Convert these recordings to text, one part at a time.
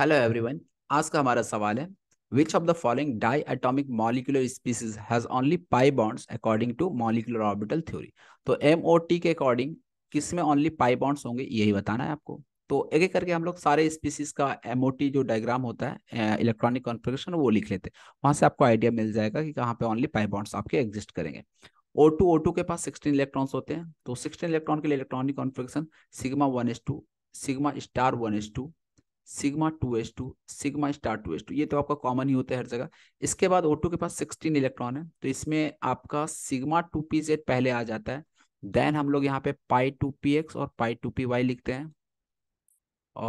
hello everyone आज का हमारा सवाल है which of the following diatomic molecular species has only pi bonds according to molecular orbital theory तो M O T के according किस में ओनली पाई बॉन्ड्स होंगे यही बताना है आपको तो एक एक करके हम लोग सारे स्पीसीज का एम ओ टी जो डायग्राम होता है इलेक्ट्रॉनिक कॉन्फ़िगरेशन वो लिख लेते हैं वहाँ से आपको आइडिया मिल जाएगा कि कहाँ पे ओनली पाई बॉन्ड्स आपके एग्जिस्ट करेंगे ओ टू ओ टू के पास सिक्सटीन इलेक्ट्रॉन्स होते हैं तो सिक्सटीन इलेक्ट्रॉन के लिए electronic configuration sigma one S two sigma star one S two sigma two H two sigma star two H two ये तो आपका कॉमन ही होता है हर जगह इसके बाद ओ के पास सिक्सटीन इलेक्ट्रॉन है तो इसमें आपका सिग्मा टू पी जेड पहले आ जाता है देन हम लोग यहाँ पे पाई टू पी एक्स और पाई टू पी वाई लिखते हैं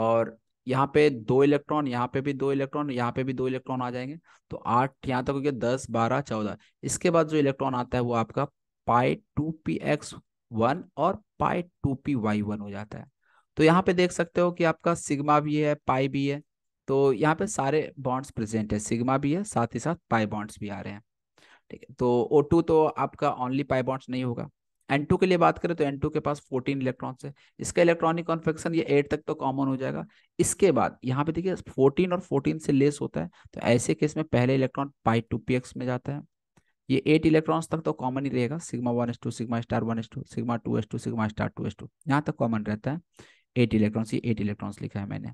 और यहाँ पे दो इलेक्ट्रॉन यहाँ पे भी दो इलेक्ट्रॉन यहाँ पे भी दो इलेक्ट्रॉन आ जाएंगे तो आठ यहाँ तक हो गया दस बारह चौदह इसके बाद जो इलेक्ट्रॉन आता है वो आपका pi two P X one और pi two P Y one हो जाता है तो यहाँ पे देख सकते हो कि आपका सिग्मा भी है पाई भी है तो यहाँ पे सारे बॉन्ड्स प्रेजेंट है सिग्मा भी है साथ ही साथ पाई बॉन्ड्स भी आ रहे हैं ठीक है तो ओ टू तो आपका ओनली पाई बॉन्ड्स नहीं होगा एन टू के लिए बात करें तो एन टू के पास फोर्टीन इलेक्ट्रॉन्स है इसका इलेक्ट्रॉनिक कॉन्फेक्शन ये एट तक तो कॉमन हो जाएगा इसके बाद यहाँ पे देखिए फोर्टीन और फोर्टीन से लेस होता है तो ऐसे केस में पहले electron pi two P X में जाता है ये एट इलेक्ट्रॉन्स तक तो कॉमन ही रहेगा sigma one S two sigma star one S two sigma two S two sigma star two S two यहाँ तक कॉमन रहता है एट इलेक्ट्रॉन्स ये एट इलेक्ट्रॉन्स लिखा है मैंने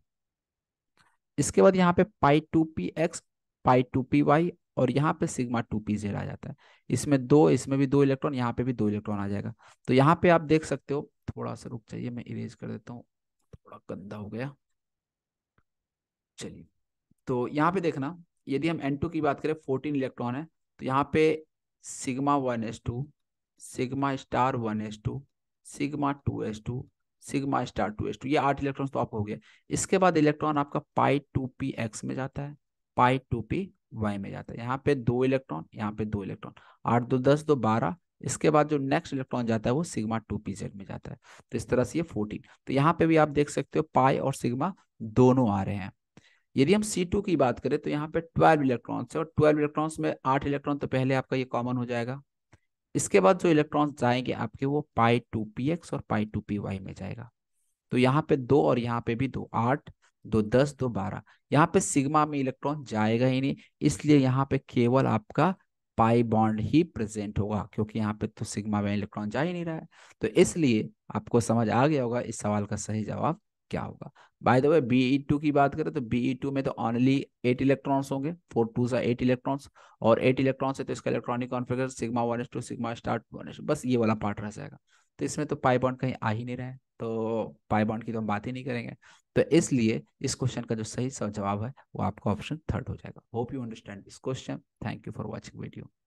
इसके बाद यहाँ पे pi two P X pi two P Y और यहाँ पे सिग्मा टू पी जेड आ जाता है इसमें दो इसमें भी दो इलेक्ट्रॉन यहाँ पे भी दो इलेक्ट्रॉन आ जाएगा तो यहाँ पे आप देख सकते हो थोड़ा सा रुक जाइए मैं इरेज कर देता हूँ थोड़ा गंदा हो गया चलिए तो यहाँ पे देखना यदि हम एन टू की बात करें फोर्टीन इलेक्ट्रॉन है तो यहाँ पे sigma one S two sigma star one S two sigma two S two sigma star two S two ये आठ इलेक्ट्रॉन तो आप हो गया इसके बाद इलेक्ट्रॉन आपका पाई टू पी एक्स में जाता है पाई टू पी वाई में जाता है यहाँ पे दो इलेक्ट्रॉन यहाँ पे दो इलेक्ट्रॉन आठ दो दस दो बारह इसके बाद जो नेक्स्ट इलेक्ट्रॉन जाता है वो सिग्मा टू पी जेड में जाता है तो इस तरह से ये फोर्टीन तो यहाँ पे भी आप देख सकते हो पाई और सिग्मा दोनों आ रहे हैं यदि हम C2 की बात करें तो यहाँ पे 12 इलेक्ट्रॉन्स है और 12 इलेक्ट्रॉन्स में आठ इलेक्ट्रॉन तो पहले आपका ये कॉमन हो जाएगा इसके बाद जो इलेक्ट्रॉन जाएंगे आपके वो पाई टू पी एक्स और पाई टू पी वाई में जाएगा तो यहाँ पे दो और यहाँ पे भी दो आठ दो दस दो बारह यहाँ पे सिग्मा में इलेक्ट्रॉन जाएगा ही नहीं इसलिए यहाँ पे केवल आपका पाई बॉन्ड ही प्रेजेंट होगा क्योंकि यहाँ पे तो सिग्मा में इलेक्ट्रॉन जा ही नहीं रहा है तो इसलिए आपको समझ आ गया होगा इस सवाल का सही जवाब क्या होगा by the way B two की बात करें तो बी टू e में तो ऑनली एट इलेक्ट्रॉन्स होंगे फोर टू सा एट इलेक्ट्रॉन्स और एट इलेक्ट्रॉन्स है तो इसका electronic configure sigma one S two sigma star one S बस ये वाला पार्ट रह जाएगा तो इसमें तो पाई बॉन्ड कहीं आ ही नहीं रहे तो पाई बॉन्ड की तो हम बात ही नहीं करेंगे तो इसलिए इस क्वेश्चन का जो सही जवाब है वो आपका ऑप्शन थर्ड हो जाएगा hope you understand this question thank you for watching video